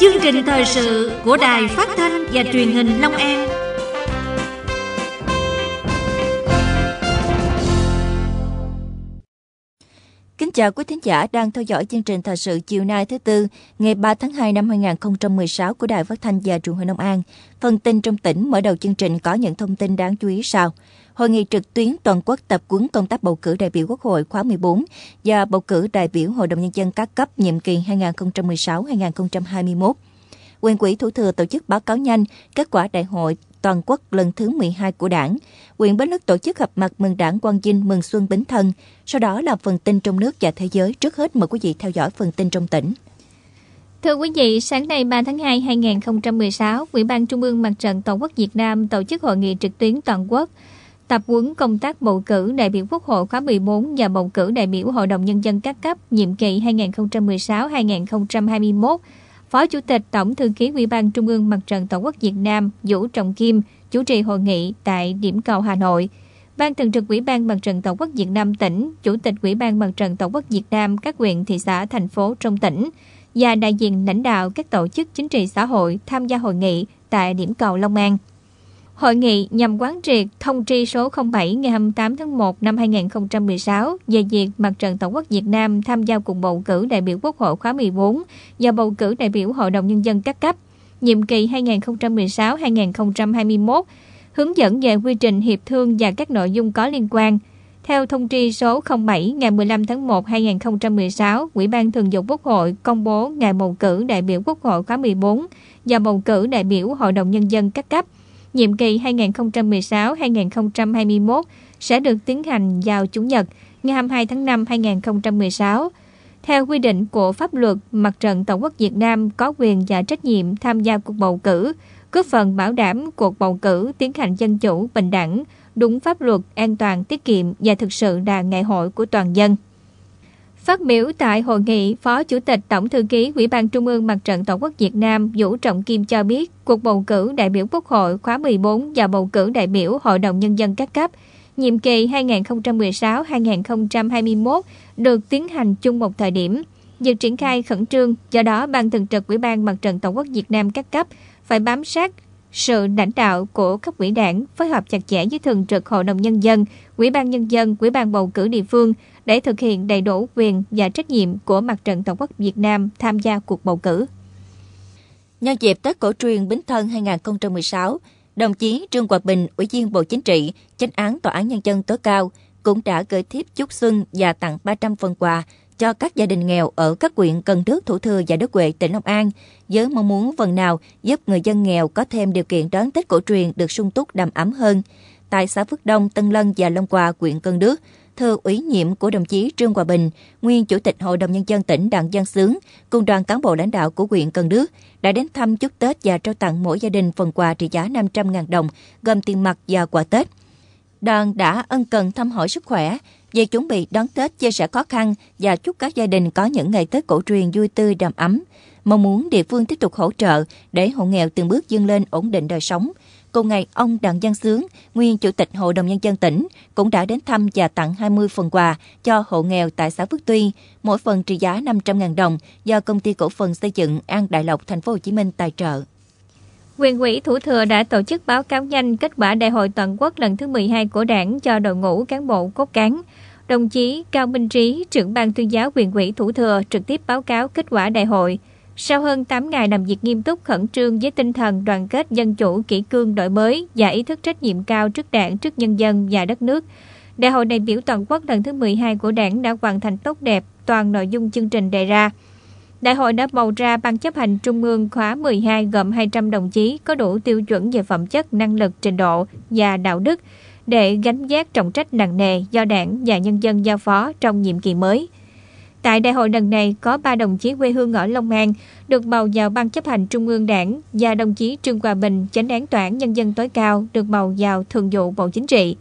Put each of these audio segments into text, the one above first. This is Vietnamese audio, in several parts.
Chương trình thời sự của Đài Phát thanh và Truyền hình Long An chào quý thính giả đang theo dõi chương trình thời sự chiều nay thứ tư, ngày 3 tháng 2 năm 2016 của Đài Phát thanh và Truyền hình Long An. Phần tin trong tỉnh mở đầu chương trình có những thông tin đáng chú ý sau. Hội nghị trực tuyến toàn quốc tập huấn công tác bầu cử đại biểu Quốc hội khóa 14 và bầu cử đại biểu Hội đồng nhân dân các cấp nhiệm kỳ 2016-2021. Quyền quỹ thủ thừa tổ chức báo cáo nhanh kết quả đại hội toàn quốc lần thứ 12 của đảng, huyện Bến Lức tổ chức họp mặt mừng đảng Quang Vinh mừng Xuân Bính Thân, sau đó là phần tin trong nước và thế giới. Trước hết mời quý vị theo dõi phần tin trong tỉnh. Thưa quý vị, sáng nay 3 tháng 2 2016, Ủy ban Trung ương Mặt trận Tổ quốc Việt Nam tổ chức hội nghị trực tuyến toàn quốc tập huấn công tác bầu cử đại biểu Quốc hội khóa 14 và bầu cử đại biểu Hội đồng Nhân dân các cấp nhiệm kỳ 2016-2021 Phó Chủ tịch Tổng Thư ký Ủy ban Trung ương Mặt trận Tổ quốc Việt Nam Vũ Trọng Kim chủ trì hội nghị tại điểm cầu Hà Nội. Ban Thường trực Ủy ban Mặt trận Tổ quốc Việt Nam tỉnh, Chủ tịch Ủy ban Mặt trận Tổ quốc Việt Nam các huyện, thị xã, thành phố trong tỉnh và đại diện lãnh đạo các tổ chức chính trị xã hội tham gia hội nghị tại điểm cầu Long An. Hội nghị nhằm quán triệt thông tri số 07 ngày 28 tháng 1 năm 2016 về việc Mặt trận Tổ quốc Việt Nam tham gia cuộc bầu cử đại biểu Quốc hội khóa 14 và bầu cử đại biểu Hội đồng Nhân dân các cấp, nhiệm kỳ 2016-2021, hướng dẫn về quy trình hiệp thương và các nội dung có liên quan. Theo thông tri số 07 ngày 15 tháng 1 2016, Ủy ban Thường vụ Quốc hội công bố ngày bầu cử đại biểu Quốc hội khóa 14 và bầu cử đại biểu Hội đồng Nhân dân các cấp – nhiệm kỳ 2016-2021 sẽ được tiến hành vào Chủ nhật ngày 22 tháng 5 2016. Theo quy định của pháp luật, Mặt trận Tổ quốc Việt Nam có quyền và trách nhiệm tham gia cuộc bầu cử, góp phần bảo đảm cuộc bầu cử tiến hành dân chủ, bình đẳng, đúng pháp luật, an toàn, tiết kiệm và thực sự là ngày hội của toàn dân. Phát biểu tại hội nghị, Phó Chủ tịch Tổng Thư ký Ủy ban Trung ương Mặt trận Tổ quốc Việt Nam Vũ Trọng Kim cho biết, cuộc bầu cử đại biểu Quốc hội khóa 14 và bầu cử đại biểu Hội đồng Nhân dân các cấp nhiệm kỳ 2016-2021 được tiến hành chung một thời điểm, việc triển khai khẩn trương, do đó Ban Thường trực Ủy ban Mặt trận Tổ quốc Việt Nam các cấp phải bám sát sự lãnh đạo của các ủy đảng phối hợp chặt chẽ với thường trực hội đồng nhân dân, ủy ban nhân dân, ủy ban bầu cử địa phương để thực hiện đầy đủ quyền và trách nhiệm của mặt trận Tổ quốc Việt Nam tham gia cuộc bầu cử. Nhân dịp Tết cổ truyền Bính Thân 2016, đồng chí Trương Hòa Bình, Ủy viên Bộ Chính trị, Chánh án Tòa án Nhân dân tối cao cũng đã gửi thiếp chúc xuân và tặng 300 phần quà cho các gia đình nghèo ở các huyện Cần Đước, Thủ Thừa và Đức Huệ, tỉnh Long An với mong muốn phần nào giúp người dân nghèo có thêm điều kiện đón Tết cổ truyền được sung túc đầm ấm hơn. Tại xã Phước Đông, Tân Lân và Long Hòa, huyện Cần Đước, thư ủy nhiệm của đồng chí Trương Hòa Bình, nguyên Chủ tịch Hội đồng Nhân dân tỉnh Đặng Giang Sướng, cùng đoàn cán bộ lãnh đạo của huyện Cần Đước đã đến thăm chúc Tết và trao tặng mỗi gia đình phần quà trị giá 500.000 đồng, gồm tiền mặt và quà Tết. Đoàn đã ân cần thăm hỏi sức khỏe, về chuẩn bị đón Tết chia sẻ khó khăn và chúc các gia đình có những ngày Tết cổ truyền vui tươi đầm ấm. Mong muốn địa phương tiếp tục hỗ trợ để hộ nghèo từng bước vươn lên ổn định đời sống. Cùng ngày, ông Đặng Văn Sướng, nguyên Chủ tịch Hội đồng Nhân dân tỉnh, cũng đã đến thăm và tặng 20 phần quà cho hộ nghèo tại xã Phước Tuy, mỗi phần trị giá 500.000 đồng do Công ty Cổ phần Xây dựng An Đại Lộc, Thành phố Hồ Chí Minh tài trợ. Quyền ủy Thủ thừa đã tổ chức báo cáo nhanh kết quả đại hội toàn quốc lần thứ 12 của đảng cho đội ngũ cán bộ cốt cán. Đồng chí Cao Minh Trí, trưởng ban tuyên giáo quyền ủy Thủ thừa trực tiếp báo cáo kết quả đại hội. Sau hơn 8 ngày làm việc nghiêm túc khẩn trương với tinh thần đoàn kết dân chủ kỷ cương đổi mới và ý thức trách nhiệm cao trước đảng, trước nhân dân và đất nước, Đại hội đại biểu toàn quốc lần thứ 12 của đảng đã hoàn thành tốt đẹp toàn nội dung chương trình đề ra. Đại hội đã bầu ra Ban chấp hành Trung ương khóa 12 gồm 200 đồng chí có đủ tiêu chuẩn về phẩm chất, năng lực, trình độ và đạo đức để gánh vác trọng trách nặng nề do đảng và nhân dân giao phó trong nhiệm kỳ mới. Tại đại hội lần này có 3 đồng chí quê hương ở Long An được bầu vào Ban chấp hành Trung ương Đảng và đồng chí Trương Hòa Bình, chánh án toán nhân dân tối cao được bầu vào Thường vụ Bộ Chính trị.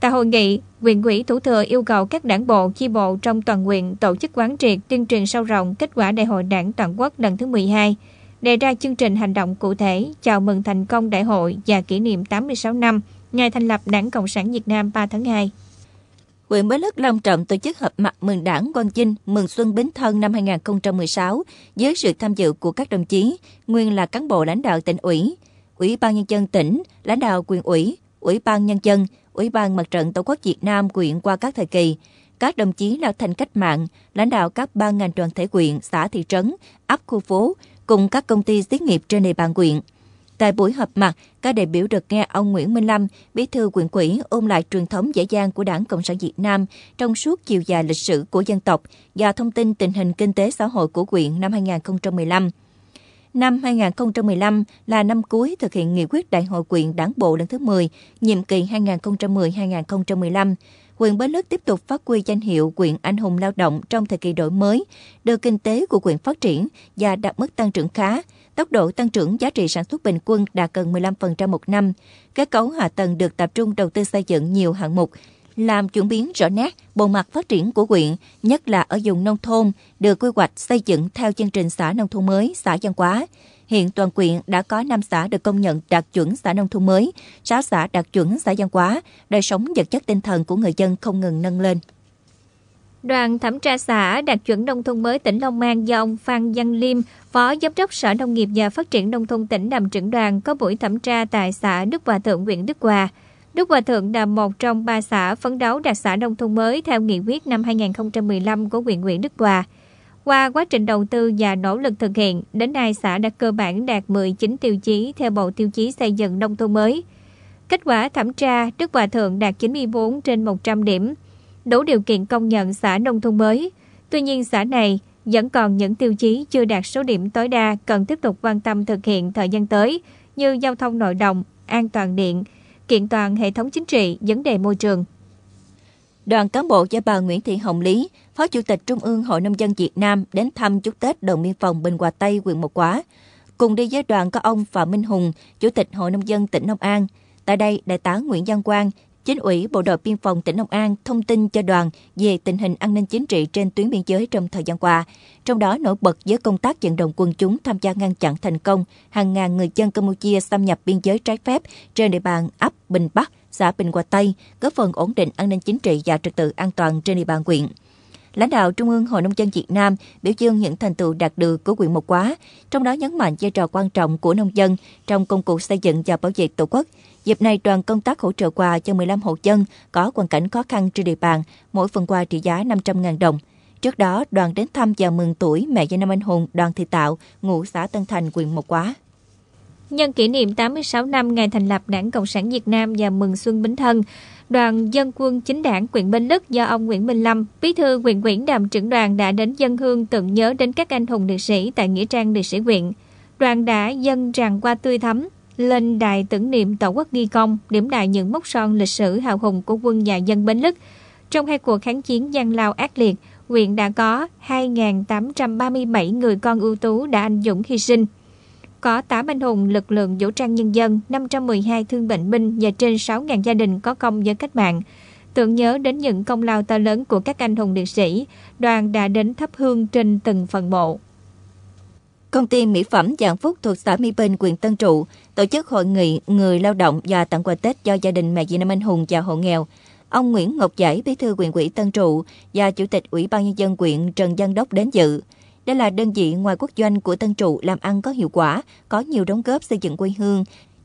Tại hội nghị, quyền ủy Thủ Thừa yêu cầu các đảng bộ, chi bộ trong toàn quyền tổ chức quán triệt tuyên truyền sâu rộng kết quả đại hội đảng toàn quốc lần thứ 12, đề ra chương trình hành động cụ thể chào mừng thành công đại hội và kỷ niệm 86 năm ngày thành lập Đảng Cộng sản Việt Nam 3 tháng 2. Quyền Bến Lức long trọng tổ chức họp mặt mừng đảng Quang Chinh mừng Xuân Bính Thân năm 2016 dưới sự tham dự của các đồng chí nguyên là cán bộ lãnh đạo tỉnh ủy, ủy ban nhân dân tỉnh, lãnh đạo quyền ủy, ủy ban nhân dân, Ủy ban Mặt trận Tổ quốc Việt Nam quyện qua các thời kỳ, các đồng chí là thành cách mạng, lãnh đạo các ban ngành đoàn thể quyện, xã thị trấn, ấp khu phố cùng các công ty xí nghiệp trên địa bàn quyện. Tại buổi họp mặt, các đại biểu được nghe ông Nguyễn Minh Lâm, bí thư quyện quỹ ôm lại truyền thống dễ dàng của Đảng Cộng sản Việt Nam trong suốt chiều dài lịch sử của dân tộc và thông tin tình hình kinh tế xã hội của quyện năm 2015 năm 2015 là năm cuối thực hiện nghị quyết Đại hội quyền Đảng bộ lần thứ 10, nhiệm kỳ 2010-2015. quyền Bến Lức tiếp tục phát huy danh hiệu quyền anh hùng lao động trong thời kỳ đổi mới, đưa kinh tế của quyền phát triển và đạt mức tăng trưởng khá. Tốc độ tăng trưởng giá trị sản xuất bình quân đạt gần 15% một năm. Kết cấu hạ tầng được tập trung đầu tư xây dựng nhiều hạng mục, làm chuyển biến rõ nét bộ mặt phát triển của huyện, nhất là ở vùng nông thôn, được quy hoạch xây dựng theo chương trình xã nông thôn mới, xã văn hóa. Hiện toàn quyện đã có 5 xã được công nhận đạt chuẩn xã nông thôn mới, 6 xã đạt chuẩn xã văn hóa, đời sống vật chất tinh thần của người dân không ngừng nâng lên. Đoàn thẩm tra xã đạt chuẩn nông thôn mới tỉnh Long An do ông Phan Văn Liêm, Phó Giám đốc Sở Nông nghiệp và Phát triển Nông thôn tỉnh làm trưởng đoàn có buổi thẩm tra tại xã Đức Hòa Thượng, huyện Đức Hòa. Đức Hòa Thượng là một trong ba xã phấn đấu đạt xã nông thôn mới theo nghị quyết năm 2015 của huyện Nguyễn Đức Hòa. Qua quá trình đầu tư và nỗ lực thực hiện, đến nay xã đã cơ bản đạt 19 tiêu chí theo Bộ Tiêu chí Xây dựng Nông thôn mới. Kết quả thẩm tra, Đức Hòa Thượng đạt 94 trên 100 điểm, đủ điều kiện công nhận xã nông thôn mới. Tuy nhiên xã này vẫn còn những tiêu chí chưa đạt số điểm tối đa cần tiếp tục quan tâm thực hiện thời gian tới như giao thông nội đồng, an toàn điện, kiện toàn hệ thống chính trị, vấn đề môi trường. Đoàn cán bộ do bà Nguyễn Thị Hồng Lý, Phó Chủ tịch Trung ương Hội Nông dân Việt Nam đến thăm chúc Tết đồn biên phòng Bình Hòa Tây, huyện Mộc Quá. Cùng đi với đoàn có ông Phạm Minh Hùng, Chủ tịch Hội Nông dân tỉnh Long An. Tại đây, Đại tá Nguyễn Văn Quang, Chính ủy Bộ đội Biên phòng tỉnh Long An thông tin cho đoàn về tình hình an ninh chính trị trên tuyến biên giới trong thời gian qua, trong đó nổi bật với công tác vận động quân chúng tham gia ngăn chặn thành công hàng ngàn người dân Campuchia xâm nhập biên giới trái phép trên địa bàn ấp Bình Bắc, xã Bình Hòa Tây, góp phần ổn định an ninh chính trị và trật tự an toàn trên địa bàn huyện lãnh đạo Trung ương Hội Nông dân Việt Nam biểu dương những thành tựu đạt được của huyện Mộc Quá, trong đó nhấn mạnh vai trò quan trọng của nông dân trong công cuộc xây dựng và bảo vệ Tổ quốc, Dịp này, đoàn công tác hỗ trợ quà cho 15 hộ dân có hoàn cảnh khó khăn trên địa bàn, mỗi phần quà trị giá 500.000 đồng. Trước đó, đoàn đến thăm và mừng tuổi mẹ gia Nam Anh Hùng Đoàn Thị Tạo, ngụ xã Tân Thành, huyện Mộc Quá. Nhân kỷ niệm 86 năm ngày thành lập Đảng Cộng sản Việt Nam và mừng Xuân Bính Thân, đoàn dân quân chính đảng huyện Bình Lức do ông Nguyễn Minh Lâm, bí thư huyện Nguyễn Đàm trưởng đoàn đã đến dân hương tưởng nhớ đến các anh hùng liệt sĩ tại Nghĩa trang liệt sĩ huyện. Đoàn đã dân tràng qua tươi thắm, lên đài tưởng niệm Tổ quốc ghi công, điểm lại những mốc son lịch sử hào hùng của quân và dân Bến Lức. Trong hai cuộc kháng chiến gian lao ác liệt, huyện đã có 2.837 người con ưu tú đã anh dũng hy sinh. Có 8 anh hùng lực lượng vũ trang nhân dân, 512 thương bệnh binh và trên 6.000 gia đình có công với cách mạng. Tưởng nhớ đến những công lao to lớn của các anh hùng liệt sĩ, đoàn đã đến thắp hương trên từng phần mộ. Công ty mỹ phẩm Dạng Phúc thuộc xã Mỹ Bình, huyện Tân Trụ tổ chức hội nghị người lao động và tặng quà Tết cho gia đình mẹ Việt Nam Anh Hùng và hộ nghèo. Ông Nguyễn Ngọc Giải, bí thư huyện ủy Tân Trụ và chủ tịch Ủy ban nhân dân quyện Trần Văn Đốc đến dự. Đây là đơn vị ngoài quốc doanh của Tân Trụ làm ăn có hiệu quả, có nhiều đóng góp xây dựng quê hương,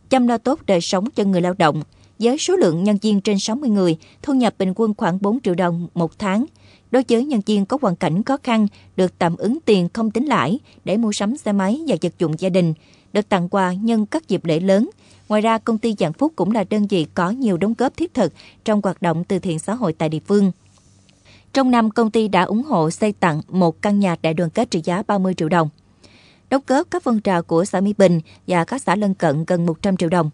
chăm lo tốt đời sống cho người lao động với số lượng nhân viên trên 60 người, thu nhập bình quân khoảng 4 triệu đồng một tháng. Đối với nhân viên có hoàn cảnh khó khăn, được tạm ứng tiền không tính lãi để mua sắm xe máy và vật dụng gia đình, được tặng quà nhân các dịp lễ lớn. Ngoài ra, công ty Dạng Phúc cũng là đơn vị có nhiều đóng góp thiết thực trong hoạt động từ thiện xã hội tại địa phương. Trong năm, công ty đã ủng hộ xây tặng một căn nhà đại đoàn kết trị giá 30 triệu đồng. Đóng góp các phong trào của xã Mỹ Bình và các xã lân cận gần 100 triệu đồng.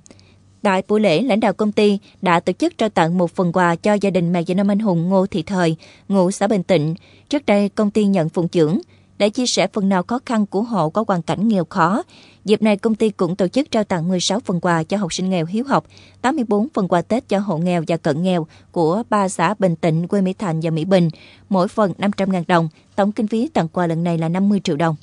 Tại buổi lễ, lãnh đạo công ty đã tổ chức trao tặng một phần quà cho gia đình mẹ Việt Nam Anh Hùng Ngô Thị Thời, ngụ xã Bình Tịnh. Trước đây, công ty nhận phụng dưỡng để chia sẻ phần nào khó khăn của hộ có hoàn cảnh nghèo khó. Dịp này, công ty cũng tổ chức trao tặng 16 phần quà cho học sinh nghèo hiếu học, 84 phần quà Tết cho hộ nghèo và cận nghèo của ba xã Bình Tịnh, quê Mỹ Thành và Mỹ Bình, mỗi phần 500.000 đồng. Tổng kinh phí tặng quà lần này là 50 triệu đồng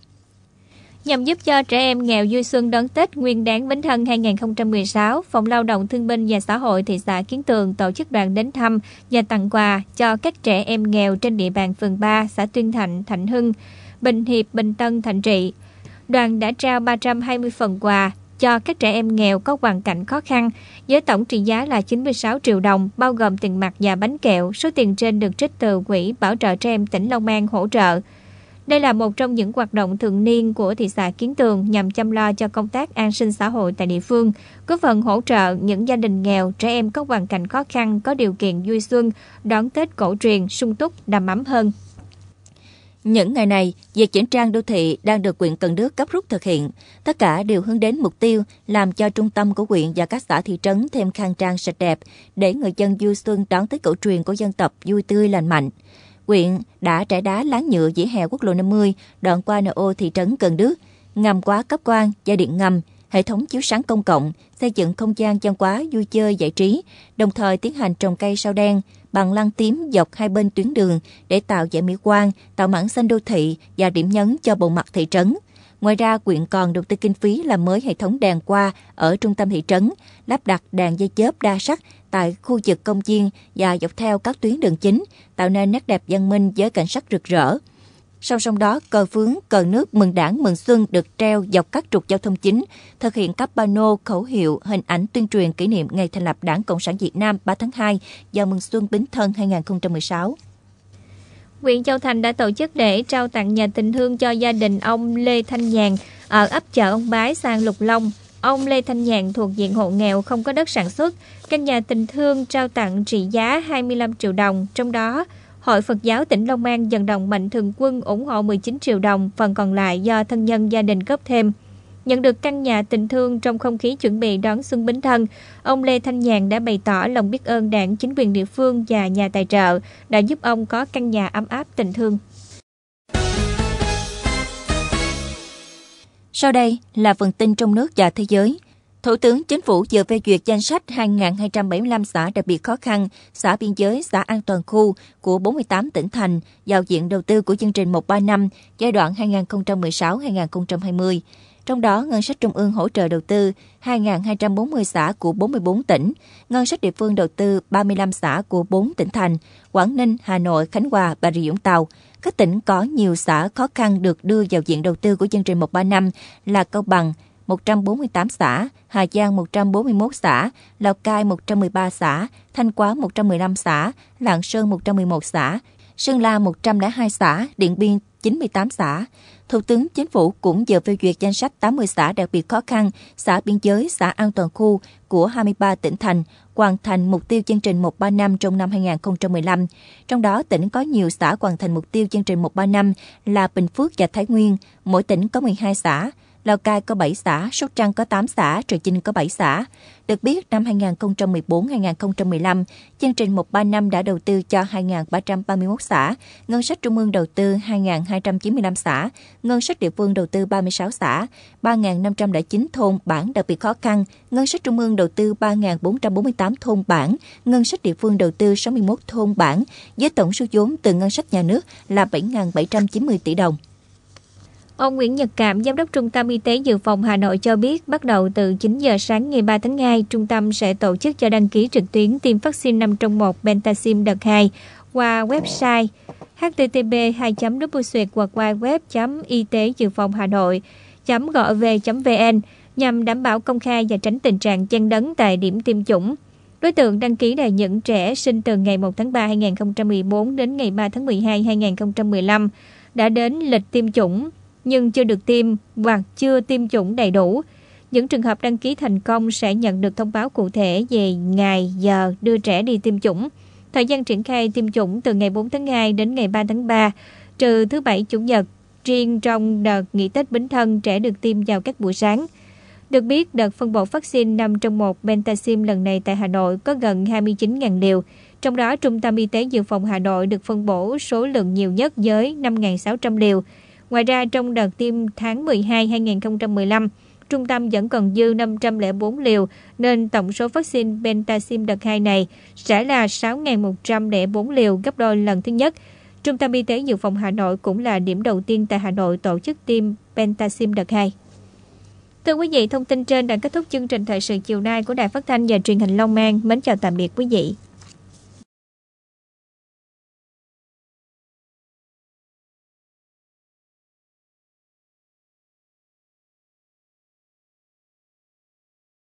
nhằm giúp cho trẻ em nghèo vui xuân đón Tết Nguyên đán Bính Thân 2016, Phòng Lao động Thương binh và Xã hội thị xã Kiến Tường tổ chức đoàn đến thăm và tặng quà cho các trẻ em nghèo trên địa bàn phường 3, xã Tuyên Thạnh, Thạnh Hưng, Bình Hiệp, Bình Tân, Thạnh Trị. Đoàn đã trao 320 phần quà cho các trẻ em nghèo có hoàn cảnh khó khăn với tổng trị giá là 96 triệu đồng, bao gồm tiền mặt và bánh kẹo. Số tiền trên được trích từ Quỹ Bảo trợ Trẻ Em tỉnh Long An hỗ trợ. Đây là một trong những hoạt động thường niên của thị xã Kiến Tường nhằm chăm lo cho công tác an sinh xã hội tại địa phương, góp phần hỗ trợ những gia đình nghèo, trẻ em có hoàn cảnh khó khăn có điều kiện vui xuân, đón Tết cổ truyền sung túc, đầm ấm hơn. Những ngày này, việc chỉnh trang đô thị đang được quyện Cần Đức cấp rút thực hiện. Tất cả đều hướng đến mục tiêu làm cho trung tâm của quyện và các xã thị trấn thêm khang trang sạch đẹp để người dân vui xuân đón Tết cổ truyền của dân tộc vui tươi lành mạnh huyện đã trải đá láng nhựa dĩa hè quốc lộ 50 đoạn qua NO thị trấn Cần Đước, ngầm quá cấp quan, gia điện ngầm, hệ thống chiếu sáng công cộng, xây dựng không gian văn quá vui chơi giải trí, đồng thời tiến hành trồng cây sao đen bằng lăng tím dọc hai bên tuyến đường để tạo vẻ mỹ quan, tạo mảng xanh đô thị và điểm nhấn cho bộ mặt thị trấn. Ngoài ra, quyện còn đầu tư kinh phí làm mới hệ thống đèn qua ở trung tâm thị trấn, lắp đặt đèn dây chớp đa sắc tại khu vực công viên và dọc theo các tuyến đường chính, tạo nên nét đẹp văn minh với cảnh sắc rực rỡ. Song song đó, cờ phướng, cờ nước mừng đảng, mừng xuân được treo dọc các trục giao thông chính, thực hiện các pano, khẩu hiệu, hình ảnh tuyên truyền kỷ niệm ngày thành lập Đảng Cộng sản Việt Nam 3 tháng 2 và mừng xuân Bính Thân 2016 huyện Châu Thành đã tổ chức để trao tặng nhà tình thương cho gia đình ông Lê Thanh Nhàn ở ấp chợ ông Bái sang Lục Long. Ông Lê Thanh Nhàn thuộc diện hộ nghèo không có đất sản xuất. Căn nhà tình thương trao tặng trị giá 25 triệu đồng, trong đó Hội Phật giáo tỉnh Long An dần đồng mạnh thường quân ủng hộ 19 triệu đồng, phần còn lại do thân nhân gia đình cấp thêm. Nhận được căn nhà tình thương trong không khí chuẩn bị đón Xuân Bính Thân, ông Lê Thanh Nhàn đã bày tỏ lòng biết ơn đảng, chính quyền địa phương và nhà tài trợ đã giúp ông có căn nhà ấm áp tình thương. Sau đây là phần tin trong nước và thế giới. Thủ tướng Chính phủ vừa phê duyệt danh sách 2.275 xã đặc biệt khó khăn, xã biên giới, xã an toàn khu của 48 tỉnh thành vào diện đầu tư của chương trình 135 giai đoạn 2016-2020. Trong đó, ngân sách trung ương hỗ trợ đầu tư 2.240 xã của 44 tỉnh, ngân sách địa phương đầu tư 35 xã của 4 tỉnh thành, Quảng Ninh, Hà Nội, Khánh Hòa, Bà Rịa Vũng Tàu. Các tỉnh có nhiều xã khó khăn được đưa vào diện đầu tư của chương trình năm là Cao Bằng, 148 xã, Hà Giang 141 xã, Lào Cai 113 xã, Thanh Hóa 115 xã, Lạng Sơn 111 xã, Sơn La 102 xã, Điện Biên 98 xã. Thủ tướng Chính phủ cũng vừa phê duyệt danh sách 80 xã đặc biệt khó khăn, xã biên giới, xã an toàn khu của 23 tỉnh thành, hoàn thành mục tiêu chương trình năm trong năm 2015. Trong đó, tỉnh có nhiều xã hoàn thành mục tiêu chương trình năm là Bình Phước và Thái Nguyên, mỗi tỉnh có 12 xã. Lào Cai có 7 xã, Sóc Trăng có 8 xã, Trà Chinh có 7 xã. Được biết, năm 2014-2015, chương trình 135 đã đầu tư cho 2.331 xã, ngân sách trung ương đầu tư 2.295 xã, ngân sách địa phương đầu tư 36 xã, 3.509 thôn bản đặc biệt khó khăn, ngân sách trung ương đầu tư 3.448 thôn bản, ngân sách địa phương đầu tư 61 thôn bản, với tổng số vốn từ ngân sách nhà nước là 7.790 tỷ đồng. Ông Nguyễn Nhật Cảm, Giám đốc Trung tâm Y tế Dự phòng Hà Nội cho biết, bắt đầu từ 9 giờ sáng ngày 3 tháng 2, Trung tâm sẽ tổ chức cho đăng ký trực tuyến tiêm vaccine 5 trong 1 Bentasim đợt 2 qua website http 2 xuyệt hoặc qua web y tế dự phòng hà nội gov vn nhằm đảm bảo công khai và tránh tình trạng chen đấn tại điểm tiêm chủng. Đối tượng đăng ký là những trẻ sinh từ ngày 1 tháng 3 2014 đến ngày 3 tháng 12 2015 đã đến lịch tiêm chủng nhưng chưa được tiêm hoặc chưa tiêm chủng đầy đủ. Những trường hợp đăng ký thành công sẽ nhận được thông báo cụ thể về ngày, giờ đưa trẻ đi tiêm chủng. Thời gian triển khai tiêm chủng từ ngày 4 tháng 2 đến ngày 3 tháng 3, trừ thứ Bảy, Chủ nhật. Riêng trong đợt nghỉ Tết Bính Thân, trẻ được tiêm vào các buổi sáng. Được biết, đợt phân bổ vaccine 5 trong 1 Bentasim lần này tại Hà Nội có gần 29.000 liều. Trong đó, Trung tâm Y tế Dự phòng Hà Nội được phân bổ số lượng nhiều nhất với 5.600 liều. Ngoài ra, trong đợt tiêm tháng 12 2015, trung tâm vẫn còn dư 504 liều, nên tổng số vaccine Pentaxim đợt 2 này sẽ là 6.104 liều gấp đôi lần thứ nhất. Trung tâm Y tế Dự phòng Hà Nội cũng là điểm đầu tiên tại Hà Nội tổ chức tiêm Pentaxim đợt 2. Thưa quý vị, thông tin trên đã kết thúc chương trình thời sự chiều nay của Đài Phát thanh và Truyền hình Long An. Mến chào tạm biệt quý vị.